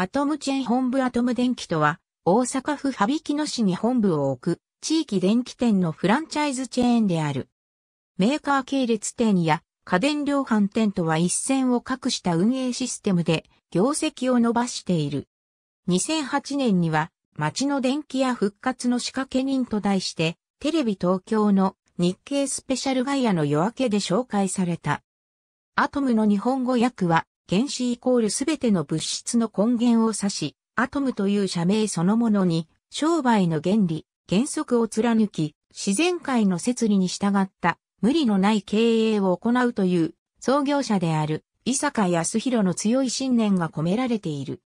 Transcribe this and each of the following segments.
アトムチェーン本部アトム電機とは、大阪府羽曳野市に本部を置く、地域電機店のフランチャイズチェーンである。メーカー系列店や家電量販店とは一線を画した運営システムで、業績を伸ばしている。2008年には、町の電気や復活の仕掛け人と題して、テレビ東京の日経スペシャルガイアの夜明けで紹介された。アトムの日本語訳は、原子イコールすべての物質の根源を指し、アトムという社名そのものに、商売の原理、原則を貫き、自然界の摂理に従った無理のない経営を行うという創業者である伊坂康弘の強い信念が込められている。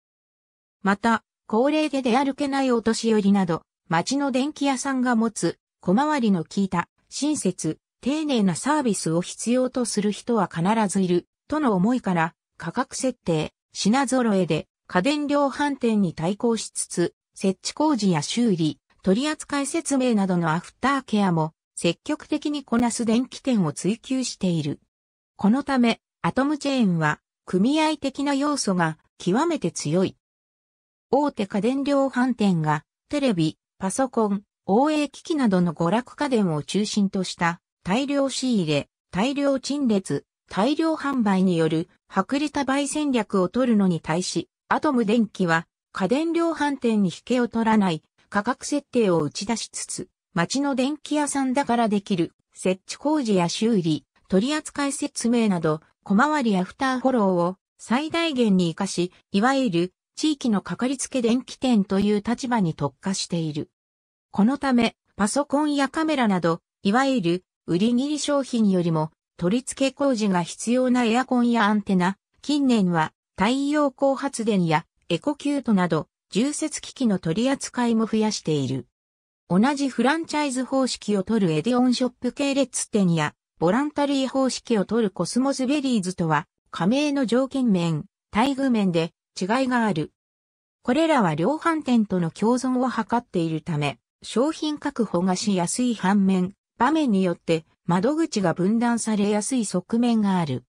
また、高齢で出歩けないお年寄りなど、町の電気屋さんが持つ小回りの効いた親切、丁寧なサービスを必要とする人は必ずいるとの思いから価格設定、品揃えで家電量販店に対抗しつつ、設置工事や修理、取扱説明などのアフターケアも積極的にこなす電気店を追求している。このため、アトムチェーンは組合的な要素が極めて強い。大手家電量販店がテレビ、パソコン、応援機器などの娯楽家電を中心とした大量仕入れ、大量陳列、大量販売による薄利多売戦略を取るのに対し、アトム電機は家電量販店に引けを取らない価格設定を打ち出しつつ、街の電気屋さんだからできる設置工事や修理、取扱説明など、小回りアフターフォローを最大限に活かし、いわゆる地域のかかりつけ電気店という立場に特化している。このため、パソコンやカメラなど、いわゆる売り切り商品よりも取り付け工事が必要なエアコンやアンテナ、近年は太陽光発電やエコキュートなど重設機器の取り扱いも増やしている。同じフランチャイズ方式を取るエディオンショップ系列店やボランタリー方式を取るコスモズベリーズとは加盟の条件面、待遇面で違いがある。これらは量販店との共存を図っているため、商品確保がしやすい反面、場面によって窓口が分断されやすい側面がある。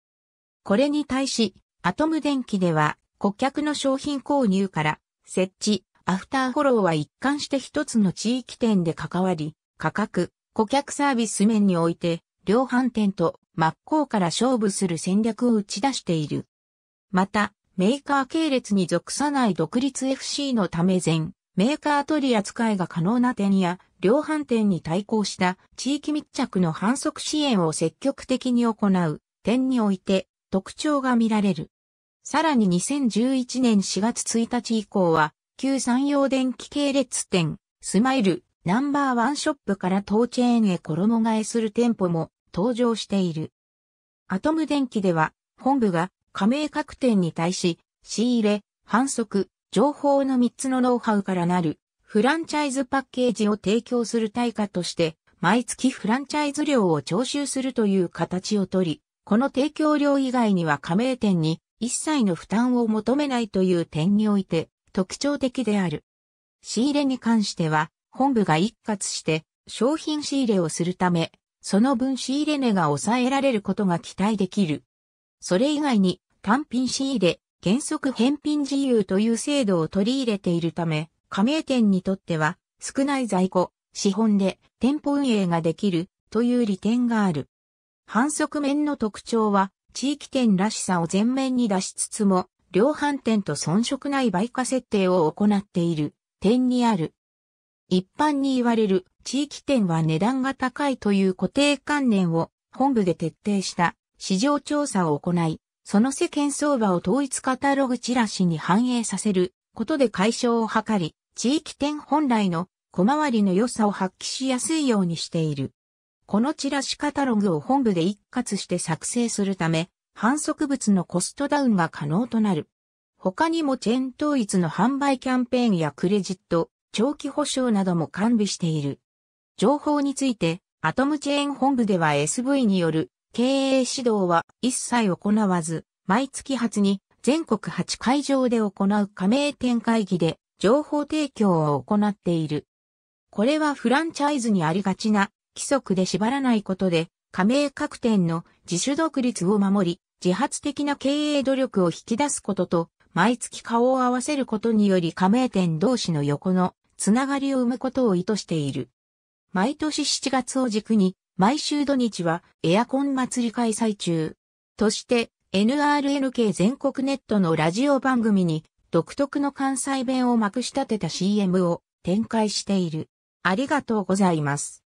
これに対し、アトム電機では、顧客の商品購入から、設置、アフターフォローは一貫して一つの地域店で関わり、価格、顧客サービス面において、量販店と真っ向から勝負する戦略を打ち出している。また、メーカー系列に属さない独立 FC のため全、メーカー取り扱いが可能な点や、量販店に対抗した地域密着の反則支援を積極的に行う点において特徴が見られる。さらに2011年4月1日以降は、旧山陽電気系列店、スマイル、ナンバーワンショップから当チェーンへ衣替えする店舗も登場している。アトム電気では、本部が加盟各店に対し、仕入れ、販促、情報の3つのノウハウからなるフランチャイズパッケージを提供する対価として、毎月フランチャイズ料を徴収するという形をとり、この提供料以外には加盟店に一切の負担を求めないという点において特徴的である。仕入れに関しては、本部が一括して商品仕入れをするため、その分仕入れ値が抑えられることが期待できる。それ以外に単品仕入れ、原則返品自由という制度を取り入れているため、加盟店にとっては少ない在庫、資本で店舗運営ができるという利点がある。反則面の特徴は地域店らしさを前面に出しつつも、量販店と遜色ない売価設定を行っている点にある。一般に言われる地域店は値段が高いという固定観念を本部で徹底した市場調査を行い、その世間相場を統一カタログチラシに反映させることで解消を図り、地域店本来の小回りの良さを発揮しやすいようにしている。このチラシカタログを本部で一括して作成するため、販促物のコストダウンが可能となる。他にもチェーン統一の販売キャンペーンやクレジット、長期保証なども完備している。情報について、アトムチェーン本部では SV による経営指導は一切行わず、毎月初に全国8会場で行う加盟店会議で情報提供を行っている。これはフランチャイズにありがちな規則で縛らないことで、加盟各店の自主独立を守り、自発的な経営努力を引き出すことと、毎月顔を合わせることにより加盟店同士の横のつながりを生むことを意図している。毎年7月を軸に、毎週土日はエアコン祭り開催中。として、NRNK 全国ネットのラジオ番組に独特の関西弁をまくし立てた CM を展開している。ありがとうございます。